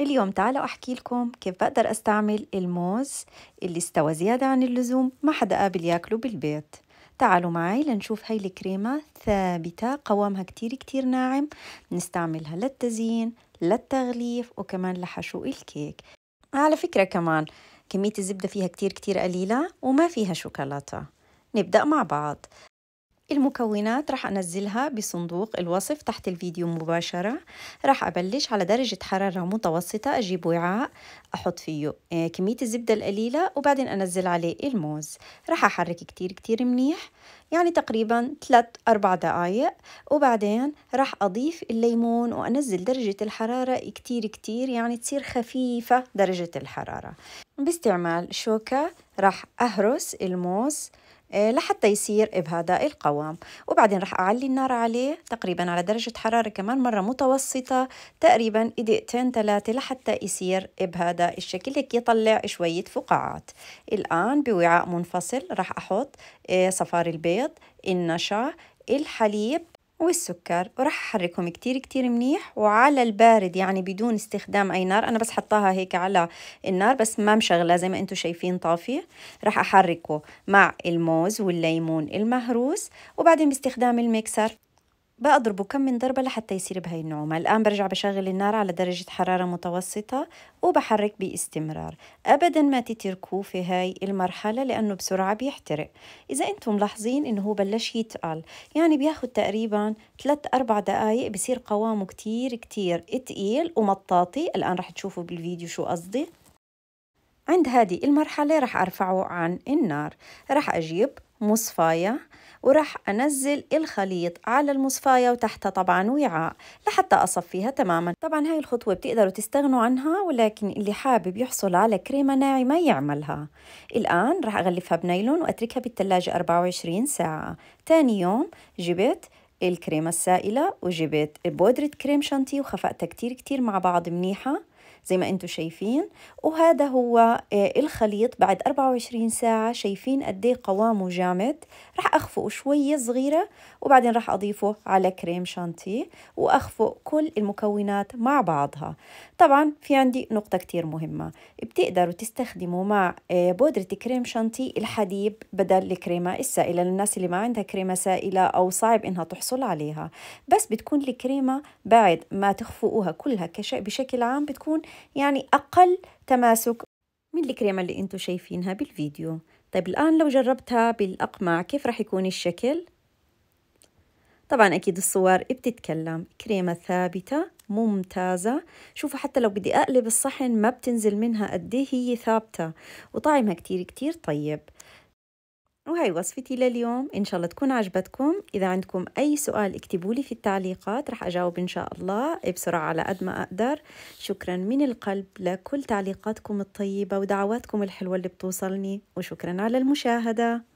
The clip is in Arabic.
اليوم تعالوا أحكي لكم كيف بقدر أستعمل الموز اللي استوى زيادة عن اللزوم ما حدا قابل ياكله بالبيت تعالوا معي لنشوف هاي الكريمة ثابتة قوامها كتير كتير ناعم نستعملها للتزيين للتغليف وكمان لحشو الكيك على فكرة كمان كمية الزبدة فيها كتير كتير قليلة وما فيها شوكولاتة نبدأ مع بعض المكونات راح أنزلها بصندوق الوصف تحت الفيديو مباشرة راح أبلش على درجة حرارة متوسطة أجيب وعاء أحط فيه آه، كمية الزبدة القليلة وبعدين أنزل عليه الموز راح أحرك كتير كتير منيح يعني تقريبا 3-4 دقايق وبعدين راح أضيف الليمون وأنزل درجة الحرارة كتير كتير يعني تصير خفيفة درجة الحرارة باستعمال شوكة راح أهرس الموز آه، لحتى يصير بهذا القوام وبعدين راح أعلي النار عليه تقريبا على درجة حرارة كمان مرة متوسطة تقريبا دقيقتين ثلاثة لحتى يصير بهذا الشكل هيك يطلع شوية فقاعات الآن بوعاء منفصل راح أحط آه، صفار البيض النشا الحليب والسكر وراح احركهم كتير كتير منيح وعلى البارد يعني بدون استخدام اي نار انا بس حطاها هيك على النار بس ما مشغله زي ما انتم شايفين طافيه راح احركه مع الموز والليمون المهروس وبعدين باستخدام الميكسر بأضربه كم من ضربة لحتى يصير بهاي النعومة الآن برجع بشغل النار على درجة حرارة متوسطة وبحرك باستمرار أبدا ما تتركوه في هاي المرحلة لأنه بسرعة بيحترق إذا أنتم ملاحظين إنه هو بلش يتقل يعني بياخد تقريبا 3-4 دقايق بصير قوامه كتير كتير تقيل ومطاطي الآن رح تشوفوا بالفيديو شو قصدي عند هذه المرحلة رح أرفعه عن النار رح أجيب مصفاية وراح أنزل الخليط على المصفاية وتحتها طبعا وعاء لحتى أصفيها تماما طبعا هاي الخطوة بتقدروا تستغنوا عنها ولكن اللي حابب يحصل على كريمة ناعمة يعملها الآن راح أغلفها بنايلون وأتركها بالتلاجة 24 ساعة تاني يوم جبت الكريمة السائلة وجبت بودرة كريم شانتي وخفقتها كتير كتير مع بعض منيحة زي ما انتم شايفين وهذا هو آه، الخليط بعد 24 ساعة شايفين قد ايه قوامه جامد راح اخفقه شوية صغيرة وبعدين راح اضيفه على كريم شانتيه واخفق كل المكونات مع بعضها طبعا في عندي نقطة كتير مهمة بتقدروا تستخدموا مع آه، بودرة كريم شانتيه الحليب بدل الكريمة السائلة للناس اللي ما عندها كريمة سائلة او صعب انها تحصل عليها بس بتكون الكريمة بعد ما تخفقوها كلها بشكل عام بتكون يعني أقل تماسك من الكريمة اللي أنتم شايفينها بالفيديو طيب الآن لو جربتها بالأقمع كيف راح يكون الشكل؟ طبعا أكيد الصور بتتكلم كريمة ثابتة ممتازة شوفوا حتى لو بدي أقلب الصحن ما بتنزل منها قد إيه هي ثابتة وطعمها كتير كتير طيب وهي وصفتي لليوم إن شاء الله تكون عجبتكم إذا عندكم أي سؤال اكتبوا لي في التعليقات رح أجاوب إن شاء الله بسرعة على قد ما أقدر شكرا من القلب لكل تعليقاتكم الطيبة ودعواتكم الحلوة اللي بتوصلني وشكرا على المشاهدة